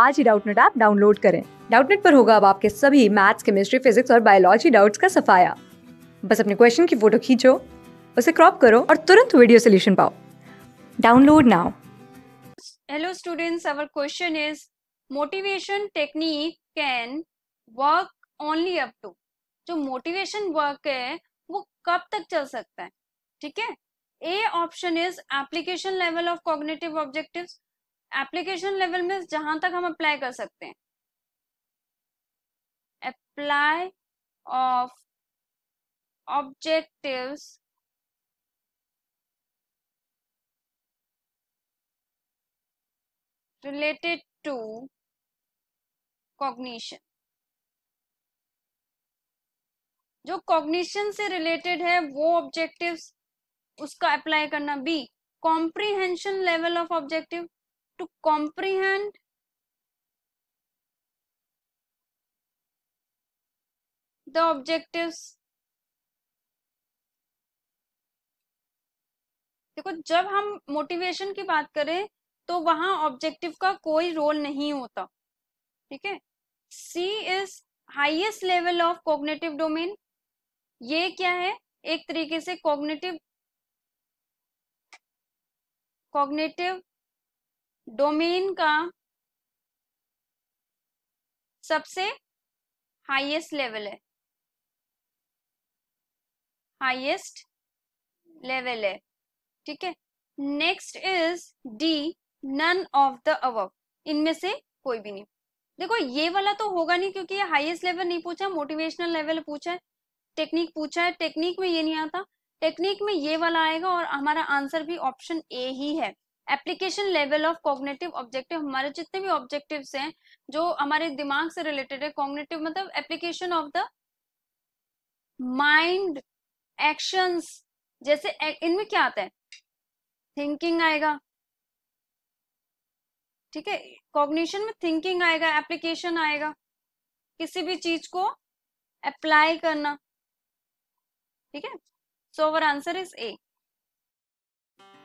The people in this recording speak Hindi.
आज ही डाउटनेट ऐप डाउनलोड करें डाउटनेट पर होगा अब आपके सभी मैथ्स केमिस्ट्री फिजिक्स और बायोलॉजी डाउट्स का सफाया बस अपने क्वेश्चन की फोटो खींचो उसे क्रॉप करो और तुरंत वीडियो सोल्यूशन पाओ download now hello students our question is motivation technique can work only up to जो मोटिवेशन वर्क है वो कब तक चल सकता है ठीक है A option is application level of cognitive objectives application level में जहां तक हम अप्लाई कर सकते हैं apply of objectives related to cognition जो कॉग्निशन से रिलेटेड है वो ऑब्जेक्टिव्स उसका अप्लाई करना B comprehension level of objective to comprehend the objectives देखो जब हम मोटिवेशन की बात करें तो वहां ऑब्जेक्टिव का कोई रोल नहीं होता ठीक है C is highest level of cognitive domain ये क्या है एक तरीके से कॉग्नेटिव कॉग्नेटिव डोमेन का सबसे हाईएस्ट लेवल है हाईएस्ट लेवल है ठीक है next is D none of the above इनमें से कोई भी नहीं देखो ये वाला तो होगा नहीं क्योंकि ये हाईएस्ट लेवल नहीं पूछा मोटिवेशनल लेवल पूछा है टेक्निक पूछा है टेक्निक में ये नहीं आता टेक्निक में ये वाला आएगा और हमारा आंसर भी ऑप्शन ए ही है application level of cognitive objective हमारे जितने भी ऑब्जेक्टिव हैं जो हमारे दिमाग से रिलेटेड है कॉग्नेटिव मतलब application of the mind actions जैसे इनमें क्या आता है थिंकिंग आएगा ठीक है कॉग्निशन में थिंकिंग आएगा एप्लीकेशन आएगा किसी भी चीज को अप्लाई करना ठीक है सो अवर आंसर इज ए